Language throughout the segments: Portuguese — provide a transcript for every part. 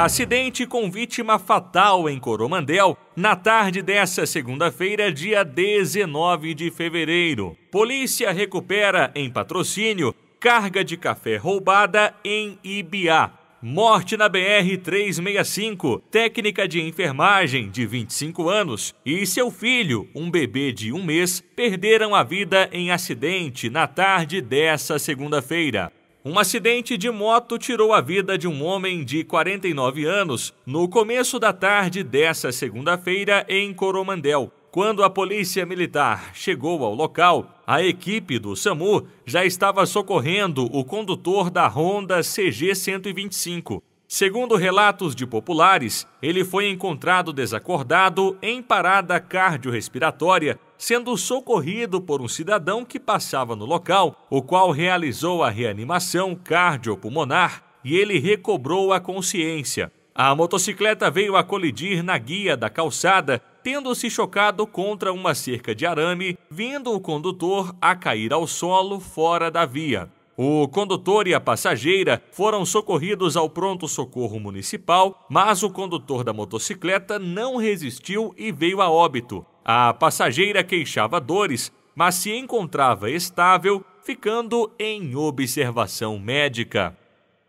acidente com vítima fatal em Coromandel na tarde dessa segunda-feira, dia 19 de fevereiro. Polícia recupera em patrocínio carga de café roubada em Ibiá. Morte na BR 365, técnica de enfermagem de 25 anos e seu filho, um bebê de um mês, perderam a vida em acidente na tarde dessa segunda-feira. Um acidente de moto tirou a vida de um homem de 49 anos no começo da tarde dessa segunda-feira em Coromandel. Quando a polícia militar chegou ao local, a equipe do SAMU já estava socorrendo o condutor da Honda CG 125. Segundo relatos de populares, ele foi encontrado desacordado em parada cardiorrespiratória sendo socorrido por um cidadão que passava no local, o qual realizou a reanimação cardiopulmonar e ele recobrou a consciência. A motocicleta veio a colidir na guia da calçada, tendo se chocado contra uma cerca de arame, vindo o condutor a cair ao solo fora da via. O condutor e a passageira foram socorridos ao pronto-socorro municipal, mas o condutor da motocicleta não resistiu e veio a óbito. A passageira queixava dores, mas se encontrava estável, ficando em observação médica.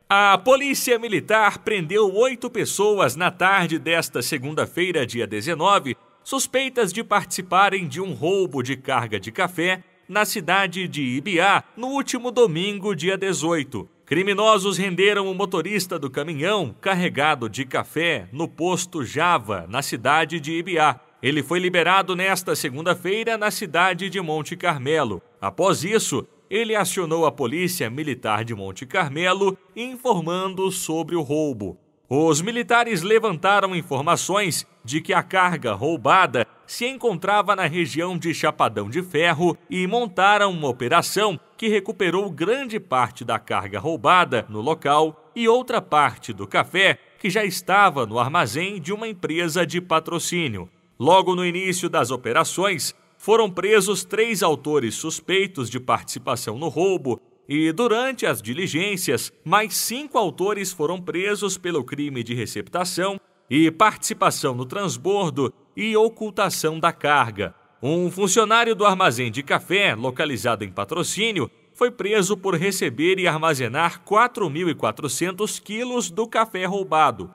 A Polícia Militar prendeu oito pessoas na tarde desta segunda-feira, dia 19, suspeitas de participarem de um roubo de carga de café na cidade de Ibiá no último domingo, dia 18. Criminosos renderam o motorista do caminhão carregado de café no posto Java, na cidade de Ibiá. Ele foi liberado nesta segunda-feira na cidade de Monte Carmelo. Após isso, ele acionou a Polícia Militar de Monte Carmelo informando sobre o roubo. Os militares levantaram informações de que a carga roubada se encontrava na região de Chapadão de Ferro e montaram uma operação que recuperou grande parte da carga roubada no local e outra parte do café que já estava no armazém de uma empresa de patrocínio. Logo no início das operações, foram presos três autores suspeitos de participação no roubo e, durante as diligências, mais cinco autores foram presos pelo crime de receptação e participação no transbordo e ocultação da carga. Um funcionário do armazém de café, localizado em patrocínio, foi preso por receber e armazenar 4.400 quilos do café roubado.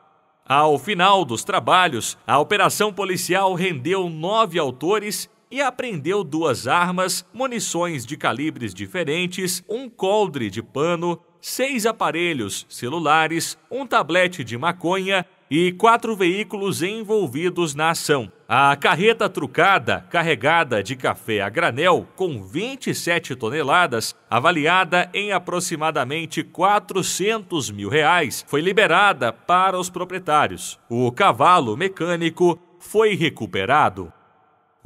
Ao final dos trabalhos, a operação policial rendeu nove autores e apreendeu duas armas, munições de calibres diferentes, um coldre de pano, seis aparelhos celulares, um tablete de maconha e quatro veículos envolvidos na ação. A carreta trucada, carregada de café a granel, com 27 toneladas, avaliada em aproximadamente 400 mil reais, foi liberada para os proprietários. O cavalo mecânico foi recuperado.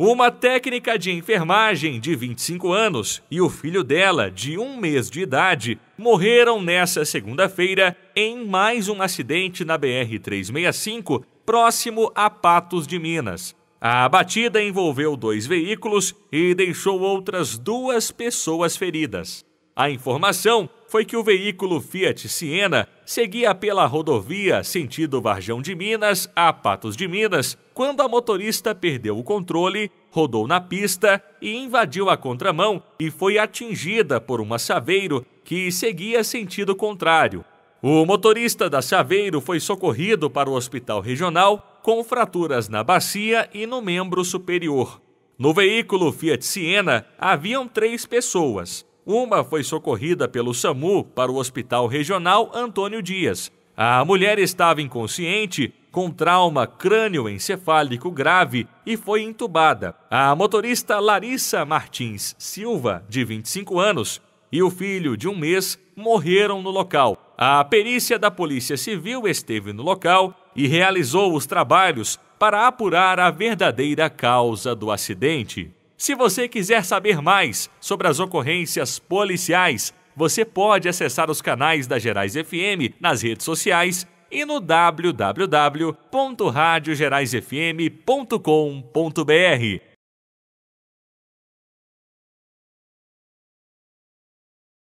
Uma técnica de enfermagem de 25 anos e o filho dela, de um mês de idade, morreram nesta segunda-feira em mais um acidente na BR-365, próximo a Patos de Minas. A batida envolveu dois veículos e deixou outras duas pessoas feridas. A informação foi que o veículo Fiat Siena seguia pela rodovia sentido Varjão de Minas a Patos de Minas quando a motorista perdeu o controle, rodou na pista e invadiu a contramão e foi atingida por uma chaveiro que seguia sentido contrário. O motorista da chaveiro foi socorrido para o hospital regional com fraturas na bacia e no membro superior. No veículo Fiat Siena haviam três pessoas. Uma foi socorrida pelo SAMU para o Hospital Regional Antônio Dias. A mulher estava inconsciente com trauma crânioencefálico grave e foi entubada. A motorista Larissa Martins Silva, de 25 anos, e o filho de um mês morreram no local. A perícia da Polícia Civil esteve no local e realizou os trabalhos para apurar a verdadeira causa do acidente. Se você quiser saber mais sobre as ocorrências policiais, você pode acessar os canais da Gerais FM nas redes sociais e no www.radiogerais.fm.com.br.